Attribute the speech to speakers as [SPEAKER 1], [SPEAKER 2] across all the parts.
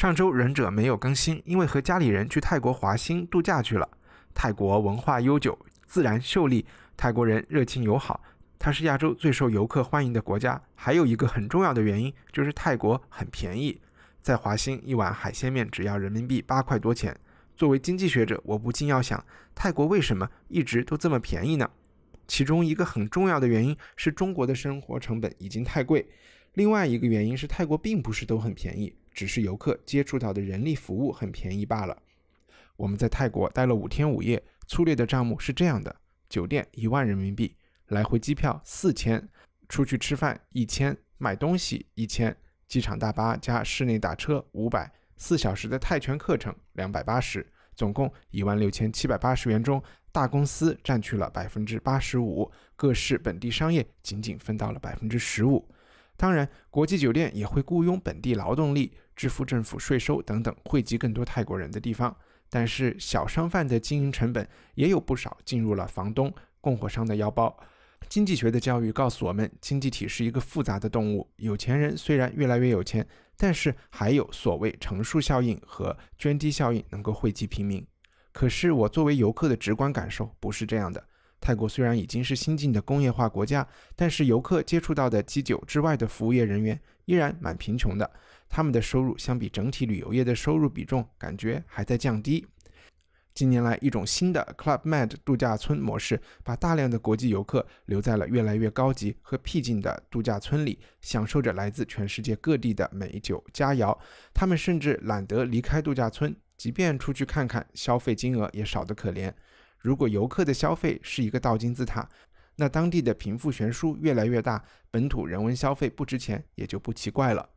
[SPEAKER 1] 上周忍者没有更新，因为和家里人去泰国华兴度假去了。泰国文化悠久，自然秀丽，泰国人热情友好，它是亚洲最受游客欢迎的国家。还有一个很重要的原因就是泰国很便宜，在华兴一碗海鲜面只要人民币八块多钱。作为经济学者，我不禁要想，泰国为什么一直都这么便宜呢？其中一个很重要的原因是中国的生活成本已经太贵，另外一个原因是泰国并不是都很便宜。只是游客接触到的人力服务很便宜罢了。我们在泰国待了五天五夜，粗略的账目是这样的：酒店一万人民币，来回机票四千，出去吃饭一千，买东西一千，机场大巴加室内打车五百，四小时的泰拳课程两百八十，总共一万六千七百八十元中，大公司占据了百分之八十五，各市本地商业仅仅分到了百分之十五。当然，国际酒店也会雇佣本地劳动力。支付政府税收等等，惠及更多泰国人的地方。但是小商贩的经营成本也有不少进入了房东、供货商的腰包。经济学的教育告诉我们，经济体是一个复杂的动物。有钱人虽然越来越有钱，但是还有所谓乘数效应和涓滴效应能够惠及平民。可是我作为游客的直观感受不是这样的。泰国虽然已经是新晋的工业化国家，但是游客接触到的基酒之外的服务业人员依然蛮贫穷的。他们的收入相比整体旅游业的收入比重，感觉还在降低。近年来，一种新的 Club Med 度假村模式，把大量的国际游客留在了越来越高级和僻静的度假村里，享受着来自全世界各地的美酒佳肴。他们甚至懒得离开度假村，即便出去看看，消费金额也少得可怜。如果游客的消费是一个倒金字塔，那当地的贫富悬殊越来越大，本土人文消费不值钱也就不奇怪了。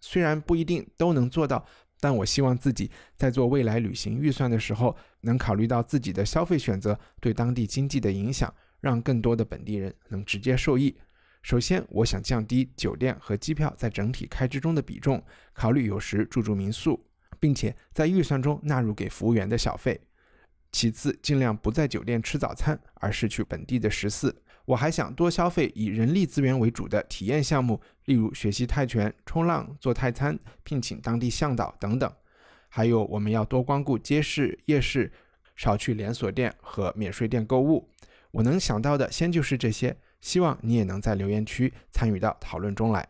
[SPEAKER 1] 虽然不一定都能做到，但我希望自己在做未来旅行预算的时候，能考虑到自己的消费选择对当地经济的影响，让更多的本地人能直接受益。首先，我想降低酒店和机票在整体开支中的比重，考虑有时住住民宿，并且在预算中纳入给服务员的小费。其次，尽量不在酒店吃早餐，而是去本地的食肆。我还想多消费以人力资源为主的体验项目，例如学习泰拳、冲浪、做泰餐、聘请当地向导等等。还有，我们要多光顾街市、夜市，少去连锁店和免税店购物。我能想到的，先就是这些。希望你也能在留言区参与到讨论中来。